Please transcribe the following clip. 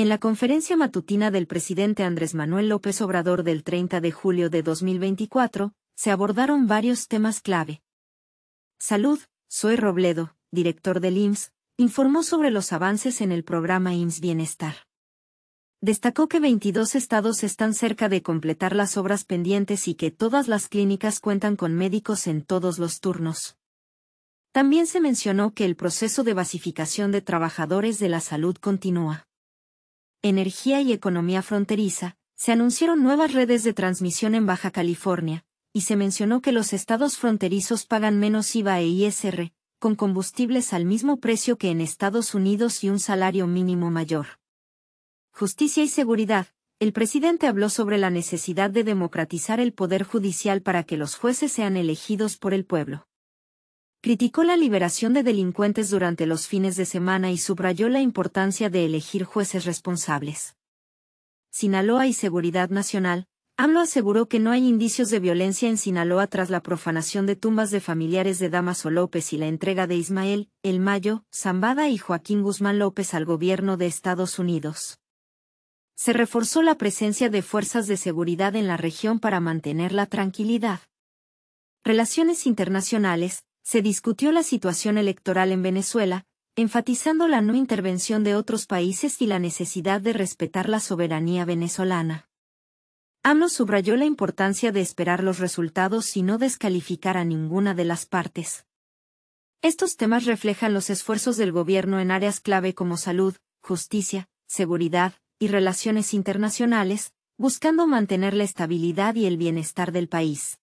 En la conferencia matutina del presidente Andrés Manuel López Obrador del 30 de julio de 2024, se abordaron varios temas clave. Salud, soy Robledo, director del IMSS, informó sobre los avances en el programa IMSS Bienestar. Destacó que 22 estados están cerca de completar las obras pendientes y que todas las clínicas cuentan con médicos en todos los turnos. También se mencionó que el proceso de basificación de trabajadores de la salud continúa energía y economía fronteriza, se anunciaron nuevas redes de transmisión en Baja California, y se mencionó que los estados fronterizos pagan menos IVA e ISR, con combustibles al mismo precio que en Estados Unidos y un salario mínimo mayor. Justicia y seguridad. El presidente habló sobre la necesidad de democratizar el poder judicial para que los jueces sean elegidos por el pueblo. Criticó la liberación de delincuentes durante los fines de semana y subrayó la importancia de elegir jueces responsables. Sinaloa y Seguridad Nacional, AMLO aseguró que no hay indicios de violencia en Sinaloa tras la profanación de tumbas de familiares de Damaso López y la entrega de Ismael, El Mayo, Zambada y Joaquín Guzmán López al gobierno de Estados Unidos. Se reforzó la presencia de fuerzas de seguridad en la región para mantener la tranquilidad. Relaciones internacionales, se discutió la situación electoral en Venezuela, enfatizando la no intervención de otros países y la necesidad de respetar la soberanía venezolana. AMLO subrayó la importancia de esperar los resultados y no descalificar a ninguna de las partes. Estos temas reflejan los esfuerzos del gobierno en áreas clave como salud, justicia, seguridad y relaciones internacionales, buscando mantener la estabilidad y el bienestar del país.